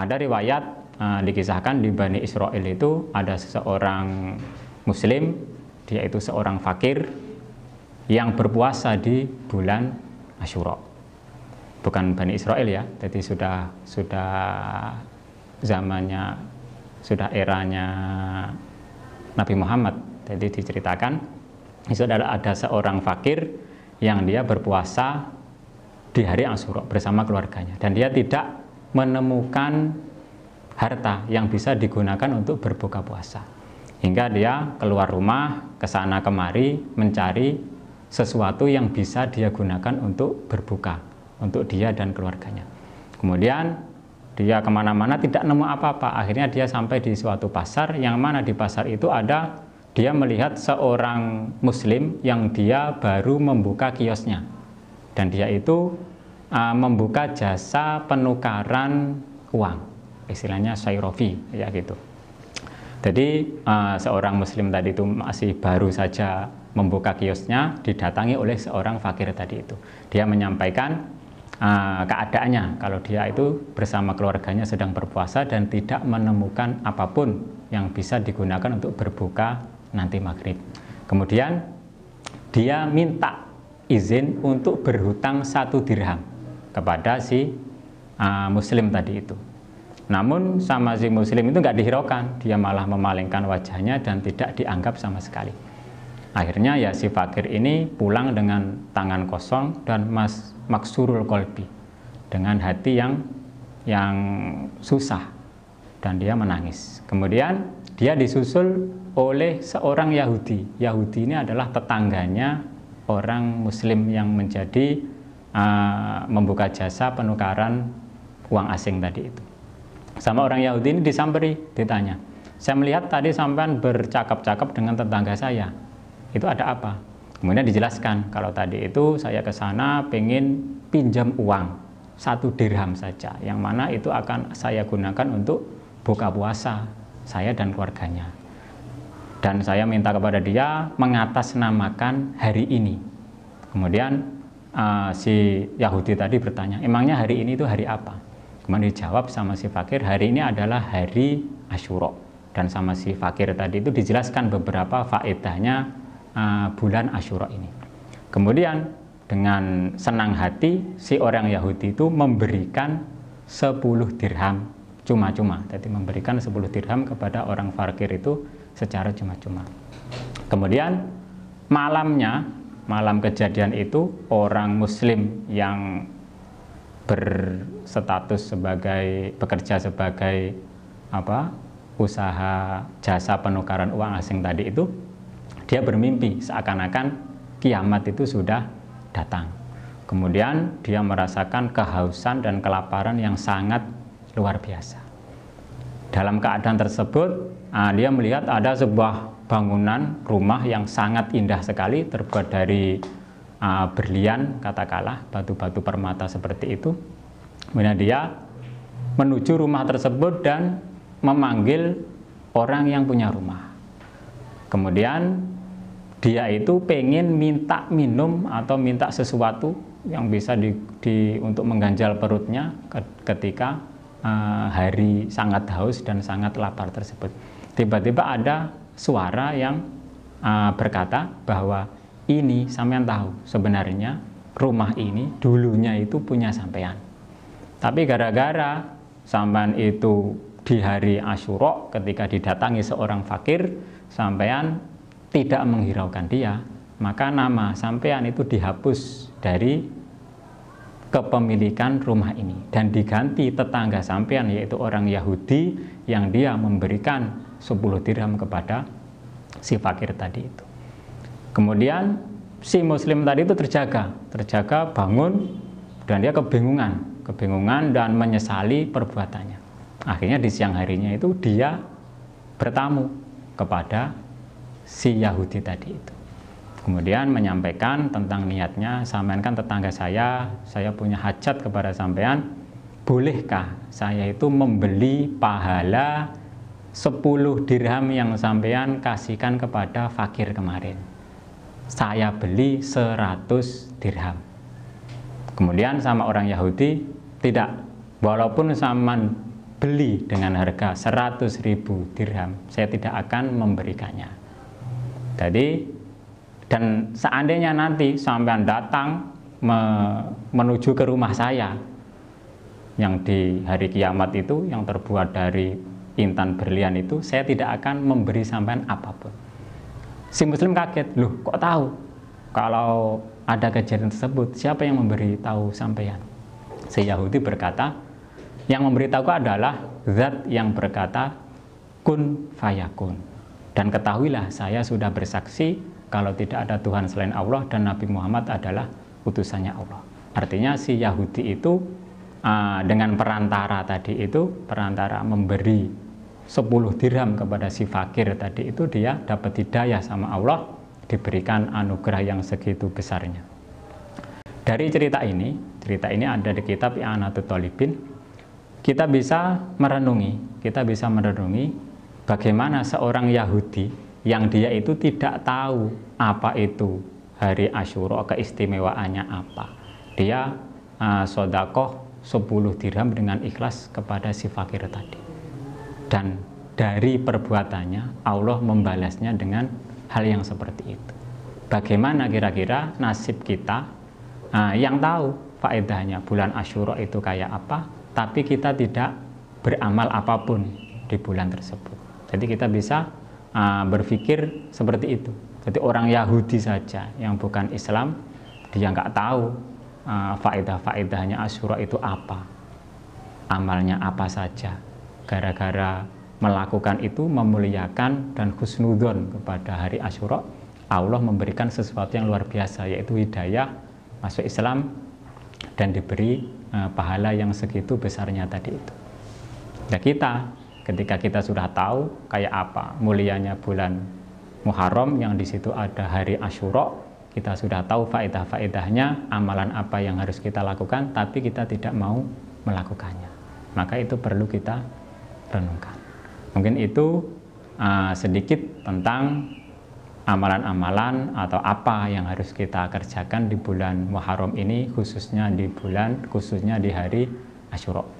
Ada riwayat uh, dikisahkan di Bani Israel itu ada seseorang muslim, dia itu seorang fakir yang berpuasa di bulan Asyura. Bukan Bani Israel ya, jadi sudah sudah zamannya sudah eranya Nabi Muhammad. Jadi diceritakan itu adalah ada seorang fakir yang dia berpuasa di hari Asyura bersama keluarganya dan dia tidak menemukan harta yang bisa digunakan untuk berbuka puasa. Hingga dia keluar rumah, ke sana kemari, mencari sesuatu yang bisa dia gunakan untuk berbuka, untuk dia dan keluarganya. Kemudian dia kemana-mana tidak nemu apa-apa. Akhirnya dia sampai di suatu pasar, yang mana di pasar itu ada dia melihat seorang muslim yang dia baru membuka kiosnya. Dan dia itu uh, membuka jasa penukaran uang, istilahnya syairofi, ya gitu. Jadi uh, seorang muslim tadi itu masih baru saja membuka kiosnya, didatangi oleh seorang fakir tadi itu. Dia menyampaikan uh, keadaannya kalau dia itu bersama keluarganya sedang berpuasa dan tidak menemukan apapun yang bisa digunakan untuk berbuka nanti maghrib. Kemudian dia minta izin untuk berhutang satu dirham kepada si uh, muslim tadi itu. Namun sama si muslim itu nggak dihiraukan, dia malah memalingkan wajahnya dan tidak dianggap sama sekali. Akhirnya ya si fakir ini pulang dengan tangan kosong dan mas maksurul kolbi dengan hati yang yang susah dan dia menangis. Kemudian dia disusul oleh seorang Yahudi. Yahudi ini adalah tetangganya orang Muslim yang menjadi Ah, membuka jasa penukaran uang asing tadi itu. Sama orang Yahudi ini disamperi, ditanya. Saya melihat tadi sampean bercakap-cakap dengan tetangga saya. Itu ada apa? Kemudian dijelaskan kalau tadi itu saya ke sana pengen pinjam uang satu dirham saja, yang mana itu akan saya gunakan untuk buka puasa saya dan keluarganya. Dan saya minta kepada dia mengatasnamakan hari ini. Kemudian uh, si Yahudi tadi bertanya, emangnya hari ini itu hari apa? Kemudian dijawab sama si fakir, hari ini adalah hari Ashura. Dan sama si fakir tadi itu dijelaskan beberapa faedahnya uh, bulan Ashura ini. Kemudian dengan senang hati si orang Yahudi itu memberikan 10 dirham cuma-cuma. Jadi memberikan 10 dirham kepada orang fakir itu secara cuma-cuma. Kemudian malamnya malam kejadian itu orang muslim yang berstatus sebagai bekerja sebagai apa usaha jasa penukaran uang asing tadi itu dia bermimpi seakan-akan kiamat itu sudah datang. Kemudian dia merasakan kehausan dan kelaparan yang sangat luar biasa. Dalam keadaan tersebut, uh, dia melihat ada sebuah bangunan rumah yang sangat indah sekali, terbuat dari uh, berlian, katakanlah batu-batu permata seperti itu. Kemudian dia menuju rumah tersebut dan memanggil orang yang punya rumah. Kemudian dia itu pengen minta minum atau minta sesuatu yang bisa di, di untuk mengganjal perutnya ketika Eh, hari sangat haus dan sangat lapar tersebut. Tiba-tiba ada suara yang uh, berkata bahwa ini sampean tahu sebenarnya rumah ini dulunya itu punya sampean. Tapi gara-gara sampean itu di hari Asyura ketika didatangi seorang fakir, sampean tidak menghiraukan dia, maka nama sampean itu dihapus dari kepemilikan rumah ini dan diganti tetangga sampean yaitu orang Yahudi yang dia memberikan 10 dirham kepada si fakir tadi itu. Kemudian si muslim tadi itu terjaga, terjaga bangun dan dia kebingungan, kebingungan dan menyesali perbuatannya. Akhirnya di siang harinya itu dia bertamu kepada si Yahudi tadi itu. Kemudian menyampaikan tentang niatnya, Sampaikan kan tetangga saya, saya punya hajat kepada sampean, bolehkah saya itu membeli pahala 10 dirham yang sampean kasihkan kepada fakir kemarin? Saya beli 100 dirham. Kemudian sama orang Yahudi, tidak. Walaupun sama beli dengan harga 100 ribu dirham, saya tidak akan memberikannya. Jadi dan seandainya nanti sampean datang me menuju ke rumah saya yang di hari kiamat itu yang terbuat dari intan berlian itu saya tidak akan memberi sampean apapun. Si muslim kaget, "Loh, kok tahu?" Kalau ada kejadian tersebut, siapa yang memberi memberitahu sampean? Si Yahudi berkata, yang memberitahu adalah zat yang berkata kun fayakun. Dan ketahuilah saya sudah bersaksi kalau tidak ada Tuhan selain Allah dan Nabi Muhammad adalah utusannya Allah. Artinya si Yahudi itu uh, dengan perantara tadi itu perantara memberi 10 dirham kepada si fakir tadi itu dia dapat hidayah sama Allah diberikan anugerah yang segitu besarnya. Dari cerita ini, cerita ini ada di kitab I'anatul Tolibin, kita bisa merenungi, kita bisa merenungi bagaimana seorang Yahudi yang dia itu tidak tahu apa itu hari Ashuro keistimewaannya apa. Dia uh, sodakoh 10 dirham dengan ikhlas kepada si fakir tadi. Dan dari perbuatannya Allah membalasnya dengan hal yang seperti itu. Bagaimana kira-kira nasib kita uh, yang tahu faedahnya bulan Ashuro itu kayak apa, tapi kita tidak beramal apapun di bulan tersebut. Jadi kita bisa Ah, berpikir seperti itu. Jadi orang Yahudi saja yang bukan Islam dia nggak tahu uh, faedah-faedahnya Asyura itu apa. Amalnya apa saja. Gara-gara melakukan itu memuliakan dan khusnudon kepada hari Asyura, Allah memberikan sesuatu yang luar biasa yaitu hidayah masuk Islam dan diberi uh, pahala yang segitu besarnya tadi itu. Ya kita ketika kita sudah tahu kayak apa mulianya bulan Muharram yang di situ ada hari Ashura, kita sudah tahu faedah-faedahnya, amalan apa yang harus kita lakukan, tapi kita tidak mau melakukannya. Maka itu perlu kita renungkan. Mungkin itu uh, sedikit tentang amalan-amalan atau apa yang harus kita kerjakan di bulan Muharram ini khususnya di bulan khususnya di hari Asyura